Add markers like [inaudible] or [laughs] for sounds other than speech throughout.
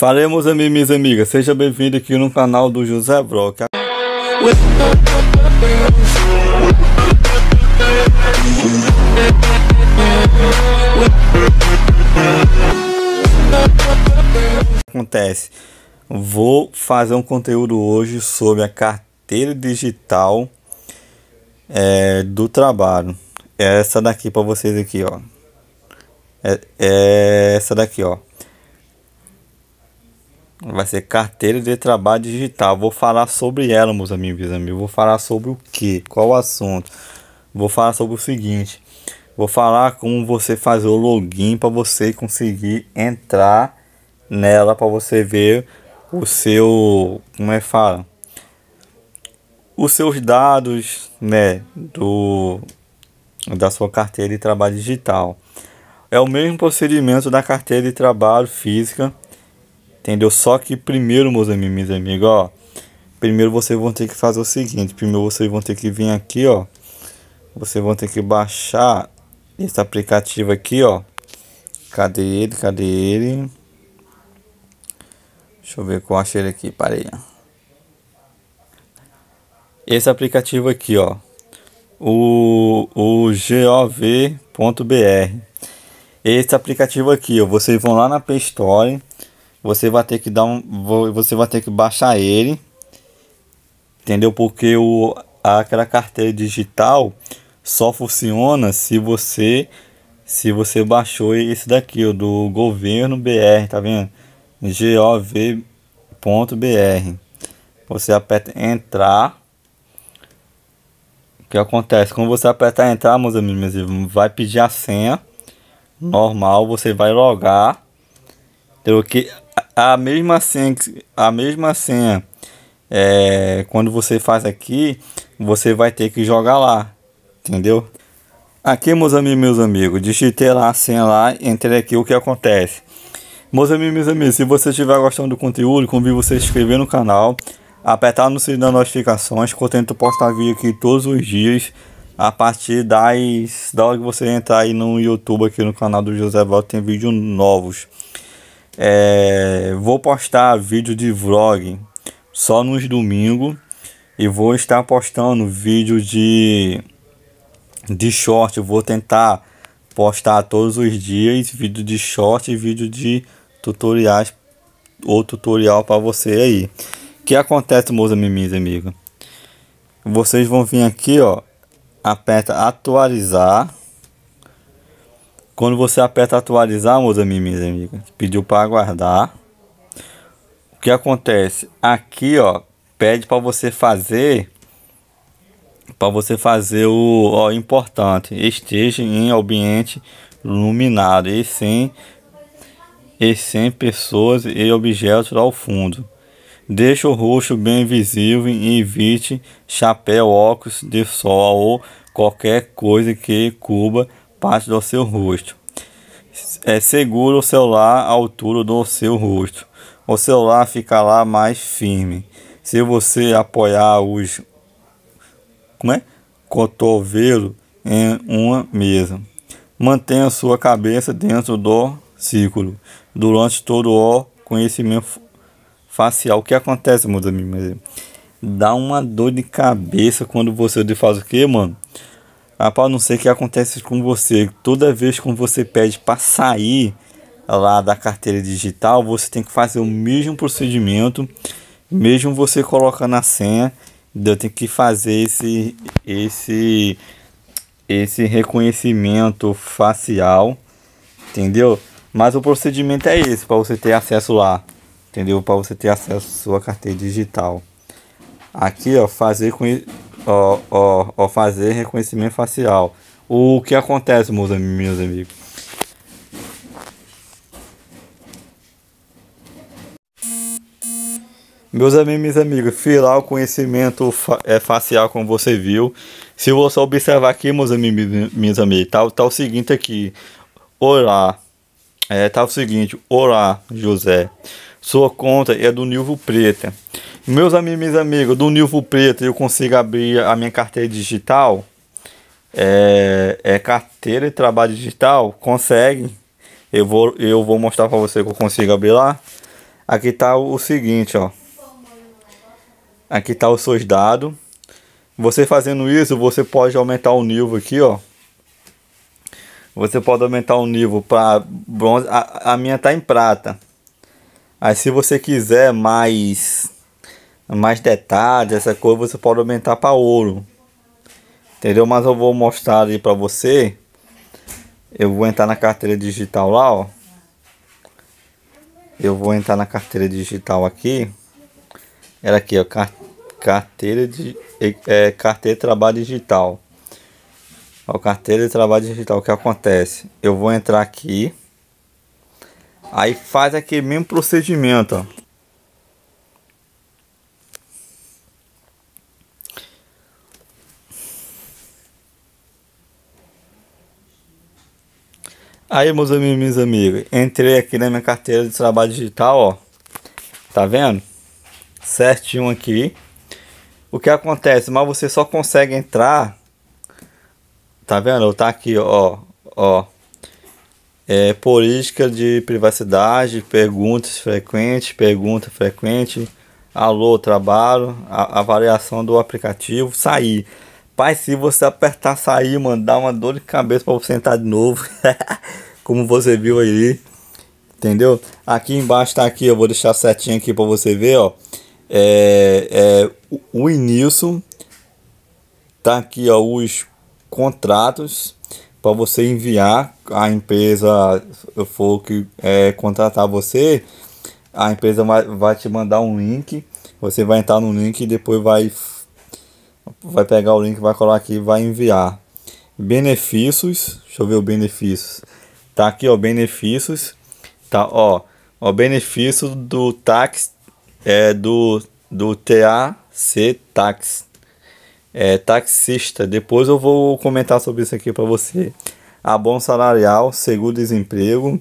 Falemos, amigos e amigas, seja bem-vindo aqui no canal do José Brock. Acontece, vou fazer um conteúdo hoje sobre a carteira digital é, do trabalho. É essa daqui para vocês aqui, ó. É, é essa daqui, ó. Vai ser carteira de trabalho digital. Vou falar sobre ela, meus amigos e amigos. Vou falar sobre o que? Qual o assunto? Vou falar sobre o seguinte. Vou falar como você fazer o login para você conseguir entrar nela para você ver o seu, como é que fala? Os seus dados, né, do da sua carteira de trabalho digital. É o mesmo procedimento da carteira de trabalho física Entendeu? Só que primeiro, meus amigos, meus amigos, ó. Primeiro vocês vão ter que fazer o seguinte. Primeiro vocês vão ter que vir aqui, ó. Vocês vão ter que baixar esse aplicativo aqui, ó. Cadê ele? Cadê ele? Deixa eu ver qual achei ele aqui. Parei, ó. Esse aplicativo aqui, ó. O, o gov.br. Esse aplicativo aqui, ó. Vocês vão lá na Play Store você vai ter que dar um, você vai ter que baixar ele, entendeu? Porque o aquela carteira digital só funciona se você se você baixou esse daqui, o do governo BR, tá vendo? gov.br. Você aperta entrar. O que acontece? Quando você apertar entrar, meus amigos, vai pedir a senha normal, você vai logar. Pelo que a mesma senha, a mesma senha é, quando você faz aqui, você vai ter que jogar lá, entendeu? Aqui, meus amigos, meus amigos, digitei lá a senha lá, entrei aqui, o que acontece? Meus amigos, meus amigos, se você estiver gostando do conteúdo, convido você a se inscrever no canal, apertar no sininho das notificações, que eu tento postar vídeo aqui todos os dias, a partir das, da hora que você entrar aí no YouTube, aqui no canal do José Valdo, tem vídeos novos. É, vou postar vídeo de vlog só nos domingos e vou estar postando vídeo de de short. Eu vou tentar postar todos os dias vídeo de short e vídeo de tutoriais ou tutorial para você aí. O que acontece, meus amigos, amiga? Vocês vão vir aqui, ó, aperta atualizar quando você aperta atualizar, meus amigos e amigas, pediu para aguardar. O que acontece? Aqui, ó, pede para você fazer para você fazer o ó, importante, esteja em ambiente iluminado e sem e sem pessoas e objetos ao fundo. Deixe o roxo bem visível e evite chapéu, óculos de sol ou qualquer coisa que cuba parte do seu rosto. É, seguro o celular à altura do seu rosto. O celular fica lá mais firme. Se você apoiar os como é? cotovelo em uma mesa, mantenha sua cabeça dentro do círculo durante todo o conhecimento facial. O que acontece, meus amigos? Dá uma dor de cabeça quando você faz o que, mano? Rapaz, não sei o que acontece com você. Toda vez que você pede para sair lá da carteira digital, você tem que fazer o mesmo procedimento, mesmo você colocando a senha. Eu tenho que fazer esse esse esse reconhecimento facial, entendeu? Mas o procedimento é esse para você ter acesso lá, entendeu? Para você ter acesso à sua carteira digital. Aqui, ó, fazer com ao, ao, ao fazer reconhecimento facial. O que acontece, meus, meus amigos? Meus amigos, amigos, filar o conhecimento fa é facial, como você viu. Se você observar aqui, meus amigos, meus amigos, tá, tá o seguinte aqui. Olá. É, tá o seguinte, olá, José. Sua conta é do Nilvo Preta. Meus amigos, amigos, do nível Preto eu consigo abrir a minha carteira digital. É, é carteira e trabalho digital, consegue. Eu vou, eu vou mostrar para você que eu consigo abrir lá. Aqui tá o seguinte, ó. Aqui tá os seus dados. Você fazendo isso, você pode aumentar o nível aqui, ó. Você pode aumentar o nível para bronze. A, a minha tá em prata. Aí se você quiser mais mais detalhes, essa cor você pode aumentar para ouro. Entendeu? Mas eu vou mostrar ali para você. Eu vou entrar na carteira digital lá, ó. Eu vou entrar na carteira digital aqui. Era aqui, ó, carteira de é, carteira de trabalho digital. Ó, carteira de trabalho digital, o que acontece? Eu vou entrar aqui. Aí faz aquele mesmo procedimento, ó. Aí, meus amigos, minhas amigas, entrei aqui na minha carteira de trabalho digital, ó. Tá vendo? Certinho aqui. O que acontece? Mas você só consegue entrar. Tá vendo? Eu tá aqui, ó. Ó. É, política de privacidade, perguntas frequentes, pergunta frequente. Alô, trabalho, a, a variação do aplicativo, sair. Rapaz, se você apertar sair, mano, dá uma dor de cabeça para você entrar de novo. [laughs] Como você viu aí. Entendeu? Aqui embaixo tá aqui, eu vou deixar setinha aqui para você ver, ó. É, é o, o início tá aqui, ó, os contratos para você enviar a empresa for que é, contratar você a empresa vai, vai te mandar um link você vai entrar no link e depois vai vai pegar o link, vai colar aqui, vai enviar. Benefícios, deixa eu ver o benefícios. Tá aqui, ó, benefícios. Tá, ó, o benefício do tax é do do TAC tax. É taxista. Depois eu vou comentar sobre isso aqui para você. a bom salarial, seguro-desemprego,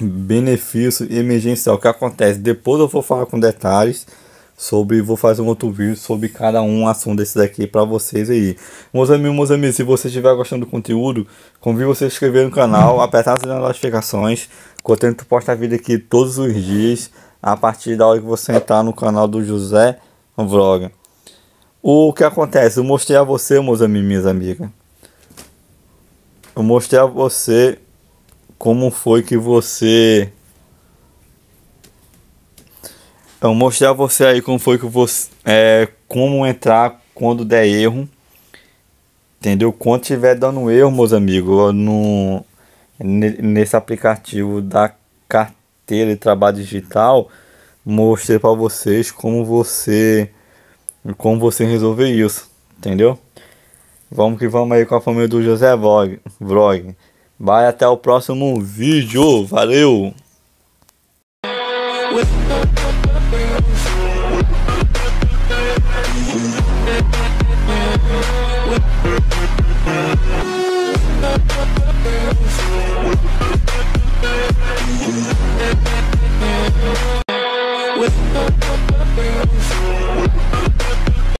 benefício emergencial. O que acontece? Depois eu vou falar com detalhes sobre vou fazer um outro vídeo sobre cada um assunto desse daqui para vocês aí. Meus amigos, meus amigos, se você estiver gostando do conteúdo, convido você a se inscrever no canal, [laughs] apertar as notificações, que eu tento postar vídeo aqui todos os dias a partir da hora que você entrar no canal do José Vloga. O que acontece? Eu mostrei a você, meus amigos, minhas amigas. Eu mostrei a você como foi que você então, mostrar você aí como foi que você. É, como entrar quando der erro. Entendeu? Quando tiver dando erro, meus amigos, no, nesse aplicativo da carteira de trabalho digital, mostrei para vocês como você como você resolver isso, entendeu? Vamos que vamos aí com a família do José Vlog. Vlog. Vai até o próximo vídeo. Valeu! We'll